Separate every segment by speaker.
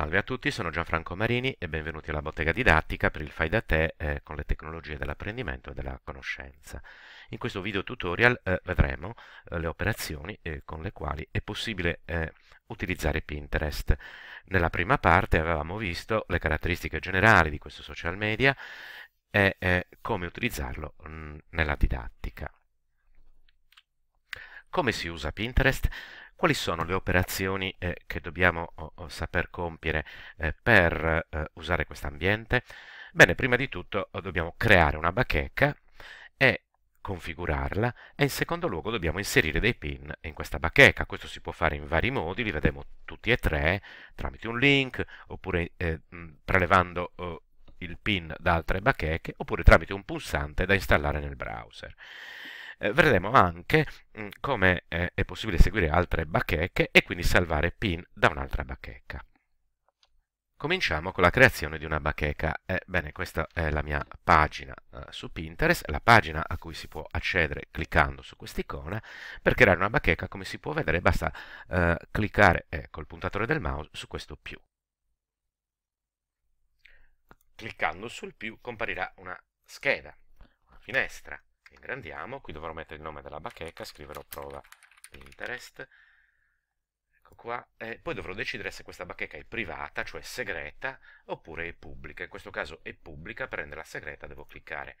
Speaker 1: Salve a tutti, sono Gianfranco Marini e benvenuti alla bottega didattica per il fai da te eh, con le tecnologie dell'apprendimento e della conoscenza. In questo video tutorial eh, vedremo eh, le operazioni eh, con le quali è possibile eh, utilizzare Pinterest. Nella prima parte avevamo visto le caratteristiche generali di questo social media e eh, come utilizzarlo mh, mm, nella didattica. Come si usa Pinterest? quali sono le operazioni eh, che dobbiamo oh, oh saper compiere eh, per eh, usare questo ambiente? Bene, prima di tutto oh, dobbiamo creare una bacheca e configurarla e in secondo luogo dobbiamo inserire dei pin in questa bacheca. Questo si può fare in vari modi, li vedremo tutti e tre, tramite un link oppure eh, mm, prelevando oh, il pin da altre bacheche oppure tramite un pulsante da installare nel browser eh, vedremo anche mh, mm, come eh, è possibile seguire altre bacheche e quindi salvare pin da un'altra bacheca. Cominciamo con la creazione di una bacheca. Eh, bene, questa è la mia pagina eh, su Pinterest, la pagina a cui si può accedere cliccando su quest'icona. Per creare una bacheca, come si può vedere, basta eh, cliccare eh, col puntatore del mouse su questo più. Cliccando sul più comparirà una scheda, una finestra ingrandiamo, qui dovrò mettere il nome della bacheca, scriverò prova Pinterest, ecco qua, e poi dovrò decidere se questa bacheca è privata, cioè segreta, oppure è pubblica, in questo caso è pubblica, per renderla segreta devo cliccare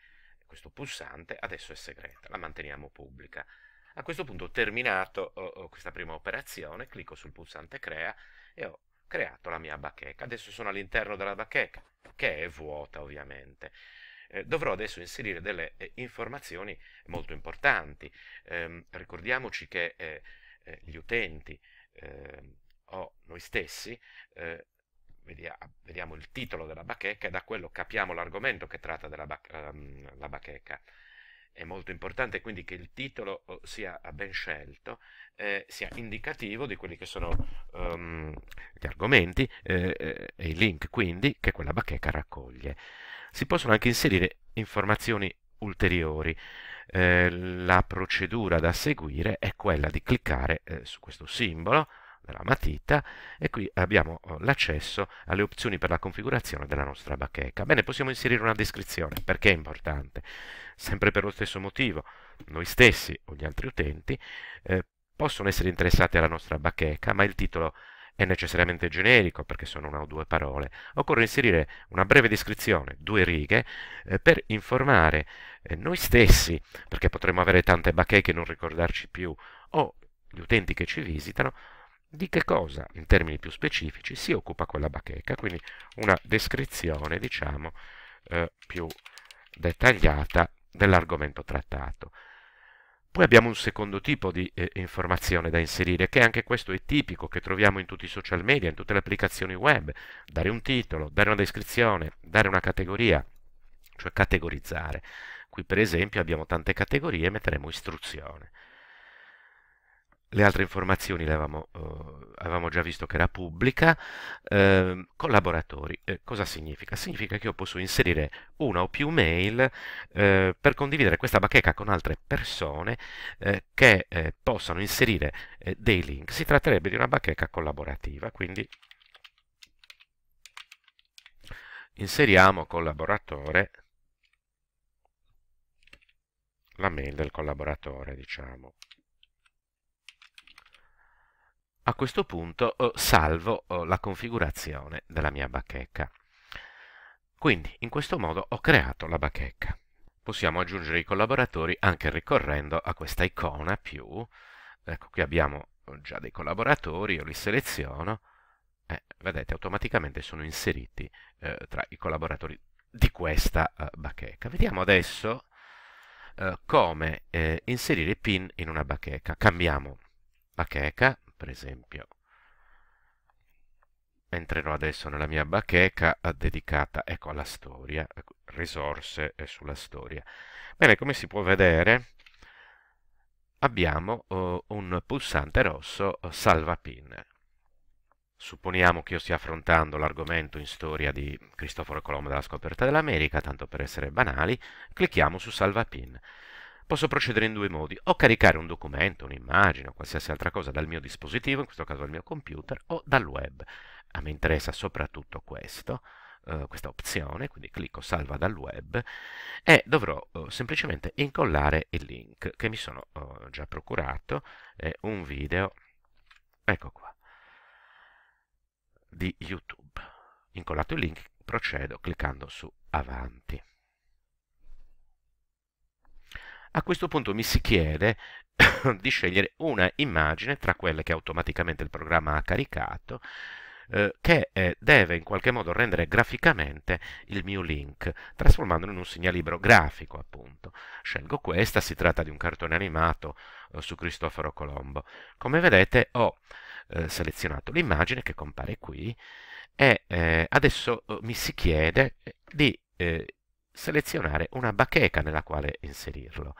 Speaker 1: questo pulsante, adesso è segreta, la manteniamo pubblica. A questo punto ho terminato ho, ho questa prima operazione, clicco sul pulsante crea e ho creato la mia bacheca. Adesso sono all'interno della bacheca, che è vuota ovviamente eh, dovrò adesso inserire delle eh, informazioni molto importanti. Eh, ricordiamoci che eh, eh, gli utenti ehm, o noi stessi, eh, ah, vediamo il titolo della bacheca e da quello capiamo l'argomento che tratta della ba ehm, la bacheca è molto importante quindi che il titolo oh, sia ben scelto, eh, sia indicativo di quelli che sono um, gli argomenti eh, eh, e i link quindi che quella bacheca raccoglie. Si possono anche inserire informazioni ulteriori. Eh, la procedura da seguire è quella di cliccare eh, su questo simbolo la matita e qui abbiamo oh, l'accesso alle opzioni per la configurazione della nostra bacheca. Bene, possiamo inserire una descrizione, perché è importante? Sempre per lo stesso motivo, noi stessi o gli altri utenti eh, possono essere interessati alla nostra bacheca, ma il titolo è necessariamente generico perché sono una o due parole. Occorre inserire una breve descrizione, due righe, eh, per informare eh, noi stessi, perché potremmo avere tante bacheche e non ricordarci più, o gli utenti che ci visitano, di che cosa, in termini più specifici, si occupa quella bacheca, quindi una descrizione, diciamo, eh, più dettagliata dell'argomento trattato. Poi abbiamo un secondo tipo di eh, informazione da inserire, che anche questo è tipico, che troviamo in tutti i social media, in tutte le applicazioni web. Dare un titolo, dare una descrizione, dare una categoria, cioè categorizzare. Qui per esempio abbiamo tante categorie, metteremo istruzione le altre informazioni le avevamo, eh, avevamo, già visto che era pubblica. Eh, collaboratori, eh, cosa significa? Significa che io posso inserire una o più mail eh, per condividere questa bacheca con altre persone eh, che eh, possano inserire dei link. Si tratterebbe di una bacheca collaborativa, quindi inseriamo collaboratore la mail del collaboratore, diciamo a questo punto eh, salvo eh, la configurazione della mia bacheca. Quindi in questo modo ho creato la bacheca. Possiamo aggiungere i collaboratori anche ricorrendo a questa icona più. Ecco, qui abbiamo eh, già dei collaboratori, io li seleziono. Eh, vedete, automaticamente sono inseriti tra i collaboratori di questa bacheca. Vediamo adesso come inserire pin in una bacheca. Cambiamo bacheca, per esempio entrerò adesso nella mia bacheca dedicata ecco, alla storia, ecco, risorse eh, sulla storia. Bene, come si può vedere abbiamo uh, un pulsante rosso oh, salva pin. Supponiamo che io stia affrontando l'argomento in storia di Cristoforo Colombo della scoperta dell'America, tanto per essere banali, clicchiamo su salva pin posso procedere in due modi, o caricare un documento, un'immagine o qualsiasi altra cosa dal mio dispositivo, in questo caso dal mio computer, o dal web. A me interessa soprattutto questo, eh, questa opzione, quindi clicco salva dal web e dovrò eh, semplicemente incollare il link che mi sono eh, già procurato, è un video, ecco qua, di YouTube. Incollato il link, procedo cliccando su avanti. A questo punto mi si chiede di scegliere una immagine tra quelle che automaticamente il programma ha caricato eh, che eh, deve in qualche modo rendere graficamente il mio link, trasformandolo in un segnalibro grafico, appunto. Scelgo questa, si tratta di un cartone animato eh, su Cristoforo Colombo. Come vedete ho selezionato l'immagine che compare qui e adesso mi si chiede di selezionare una bacheca nella quale inserirlo.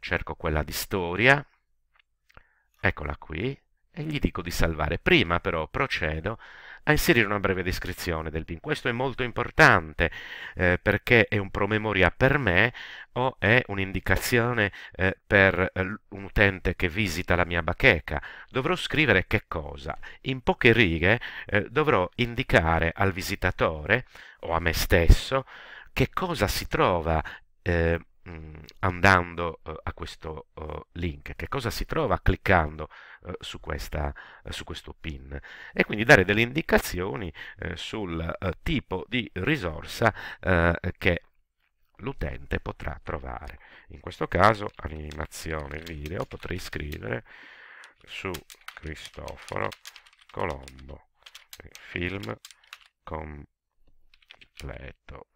Speaker 1: Cerco quella di storia, eccola qui, e gli dico di salvare. Prima però procedo a inserire una breve descrizione del PIN. Questo è molto importante eh, perché è un promemoria per me o è un'indicazione eh, per eh, un utente che visita la mia bacheca. Dovrò scrivere che cosa? In poche righe eh, dovrò indicare al visitatore o a me stesso che cosa si trova eh, andando eh, a questo eh, link, che cosa si trova cliccando eh, su, questa, eh, su, questo pin e quindi dare delle indicazioni eh, sul tipo di risorsa che l'utente potrà trovare. In questo caso animazione video potrei scrivere su Cristoforo Colombo film completo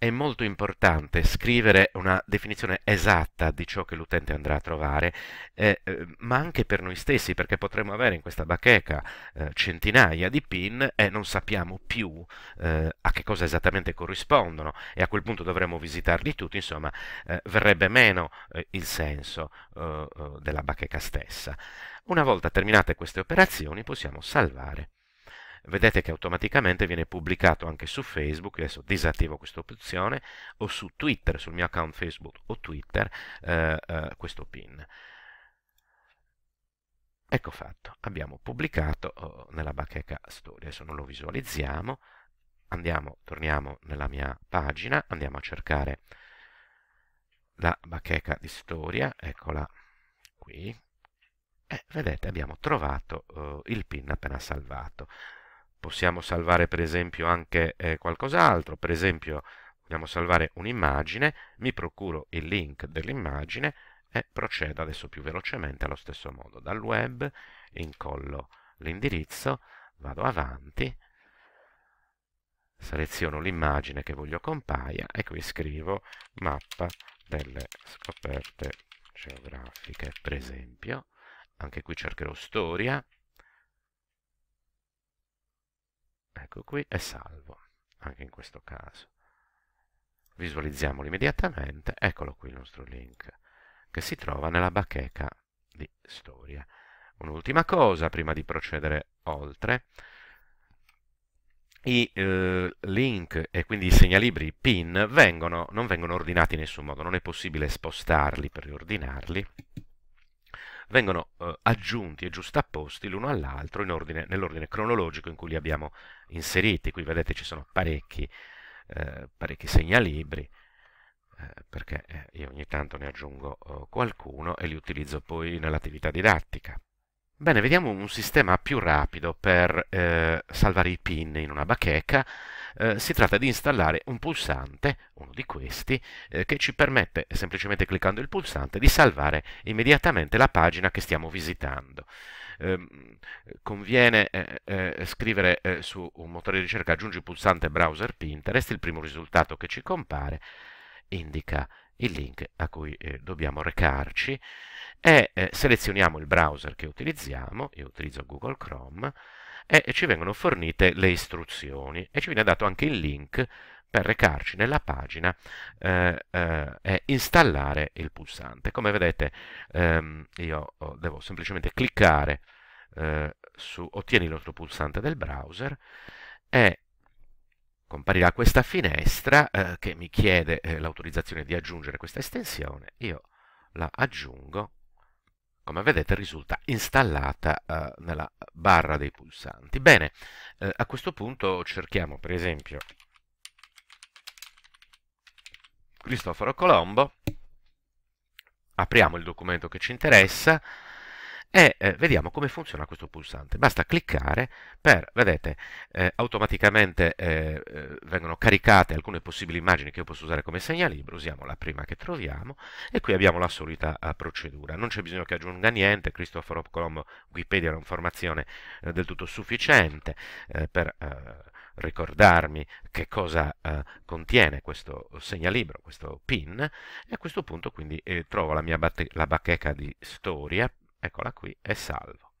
Speaker 1: è molto importante scrivere una definizione esatta di ciò che l'utente andrà a trovare, eh, eh ma anche per noi stessi, perché potremmo avere in questa bacheca eh, centinaia di pin e non sappiamo più eh, a che cosa esattamente corrispondono e a quel punto dovremmo visitarli tutti, insomma eh, verrebbe meno il senso della bacheca stessa. Una volta terminate queste operazioni possiamo salvare vedete che automaticamente viene pubblicato anche su Facebook, adesso disattivo questa opzione, o su Twitter, sul mio account Facebook o Twitter, eh, eh, questo pin. Ecco fatto, abbiamo pubblicato oh, nella bacheca Story, adesso non lo visualizziamo, andiamo, torniamo nella mia pagina, andiamo a cercare la bacheca di storia, eccola qui, e vedete abbiamo trovato eh, il pin appena salvato possiamo salvare per esempio anche eh, qualcos'altro, per esempio vogliamo salvare un'immagine, mi procuro il link dell'immagine e procedo adesso più velocemente allo stesso modo. Dal web incollo l'indirizzo, vado avanti, seleziono l'immagine che voglio compaia e qui scrivo mappa delle scoperte geografiche, per esempio. Anche qui cercherò storia, ecco qui, è salvo, anche in questo caso. Visualizziamolo immediatamente, eccolo qui il nostro link, che si trova nella bacheca di storia. Un'ultima cosa prima di procedere oltre, i eh, link e quindi i segnalibri pin vengono, non vengono ordinati in nessun modo, non è possibile spostarli per riordinarli, vengono eh, aggiunti e giustapposti l'uno all'altro nell'ordine cronologico in cui li abbiamo inseriti. Qui vedete ci sono parecchi, eh, parecchi segnalibri, eh, perché eh, io ogni tanto ne aggiungo eh, qualcuno e li utilizzo poi nell'attività didattica. Bene, vediamo un sistema più rapido per eh, salvare i pin in una bacheca eh, si tratta di installare un pulsante, uno di questi, eh, che ci permette, semplicemente cliccando il pulsante, di salvare immediatamente la pagina che stiamo visitando. Ehm, eh, conviene eh, scrivere eh, su un motore di ricerca aggiungi pulsante browser Pinterest, il primo risultato che ci compare indica il link a cui eh, dobbiamo recarci e eh, selezioniamo il browser che utilizziamo, io utilizzo Google Chrome, e ci vengono fornite le istruzioni e ci viene dato anche il link per recarci nella pagina eh, eh, e installare il pulsante. Come vedete ehm, io oh, devo semplicemente cliccare eh, su ottieni l'altro pulsante del browser e comparirà questa finestra eh, che mi chiede eh, l'autorizzazione di aggiungere questa estensione. Io la aggiungo come ecco, vedete risulta installata eh, nella barra dei pulsanti. Bene, eh, a questo punto cerchiamo per esempio Cristoforo Colombo, apriamo il documento che ci interessa, e eh, vediamo come funziona questo pulsante. Basta cliccare per, vedete, eh, automaticamente eh, eh, vengono caricate alcune possibili immagini che io posso usare come segnalibro, usiamo la prima che troviamo e qui abbiamo la solita eh, procedura. Non c'è bisogno che aggiunga niente, Cristoforo Colombo Wikipedia è un'informazione eh, del tutto sufficiente per ricordarmi che cosa eh, contiene questo segnalibro, questo pin, e a questo punto quindi eh, trovo la mia la bacheca di storia Eccola qui, è salvo.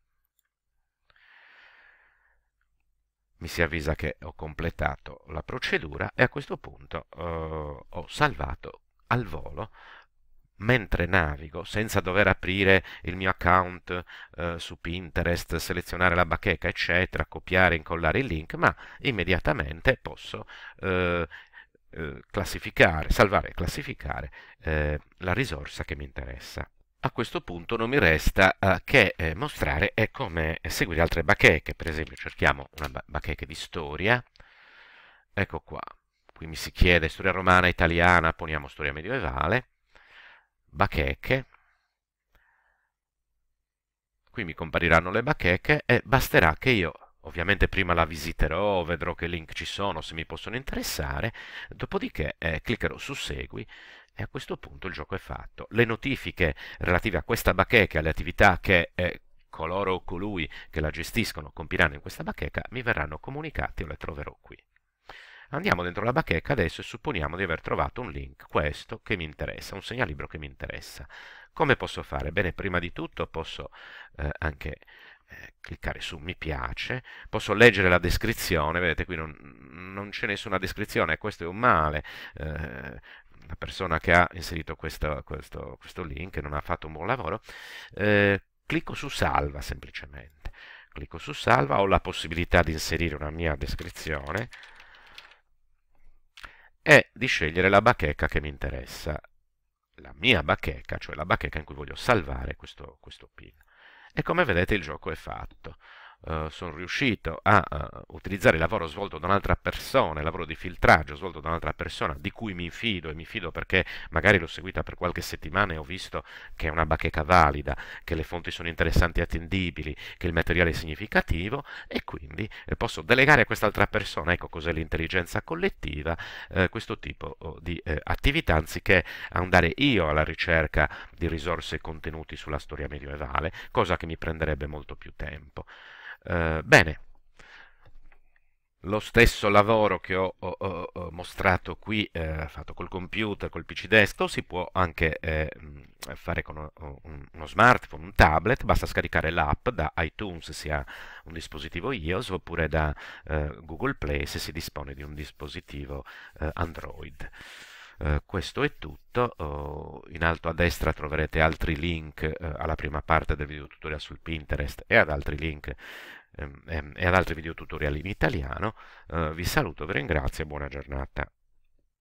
Speaker 1: Mi si avvisa che ho completato la procedura e a questo punto eh, ho salvato al volo mentre navigo, senza dover aprire il mio account eh, su Pinterest, selezionare la bacheca, eccetera, copiare, incollare il link, ma immediatamente posso eh, eh classificare, salvare e classificare eh, la risorsa che mi interessa a questo punto non mi resta eh, che eh, mostrare eh, come seguire altre bacheche. Per esempio cerchiamo una bacheca di storia. Ecco qua. Qui mi si chiede storia romana, italiana, poniamo storia medievale. Bacheche. Qui mi compariranno le bacheche e basterà che io ovviamente prima la visiterò, vedrò che link ci sono, se mi possono interessare, dopodiché eh, cliccherò su segui e a questo punto il gioco è fatto. Le notifiche relative a questa bacheca, alle attività che eh, coloro o colui che la gestiscono compiranno in questa bacheca, mi verranno comunicate o le troverò qui. Andiamo dentro la bacheca adesso e supponiamo di aver trovato un link, questo che mi interessa, un segnalibro che mi interessa. Come posso fare? Bene, prima di tutto posso eh, anche eh, cliccare su mi piace, posso leggere la descrizione, vedete qui non, non c'è nessuna descrizione, questo è un male, eh, la persona che ha inserito questo, questo, questo link, non ha fatto un buon lavoro, eh, clicco su salva semplicemente. Clicco su salva, ho la possibilità di inserire una mia descrizione e di scegliere la bacheca che mi interessa, la mia bacheca, cioè la bacheca in cui voglio salvare questo, questo pin. E come vedete il gioco è fatto. Eh, sono riuscito a, a utilizzare il lavoro svolto da un'altra persona, il lavoro di filtraggio svolto da un'altra persona di cui mi fido e mi fido perché magari l'ho seguita per qualche settimana e ho visto che è una bacheca valida, che le fonti sono interessanti e attendibili, che il materiale è significativo e quindi eh, posso delegare a quest'altra persona, ecco cos'è l'intelligenza collettiva, eh, questo tipo oh, di eh, attività anziché andare io alla ricerca di risorse e contenuti sulla storia medievale, cosa che mi prenderebbe molto più tempo. Eh, bene, lo stesso lavoro che ho, ho, ho mostrato qui, eh, fatto col computer, col PC desktop, si può anche eh, fare con eh, uno, smartphone, un tablet, basta scaricare l'app da iTunes se si ha un dispositivo iOS oppure da eh, Google Play se si dispone di un dispositivo eh, Android. Eh, questo è tutto, oh, in alto a destra troverete altri link eh, alla prima parte del video tutorial sul Pinterest e ad altri link ehm, ehm e ad altri video tutorial in italiano. Eh, vi saluto, vi ringrazio e buona giornata.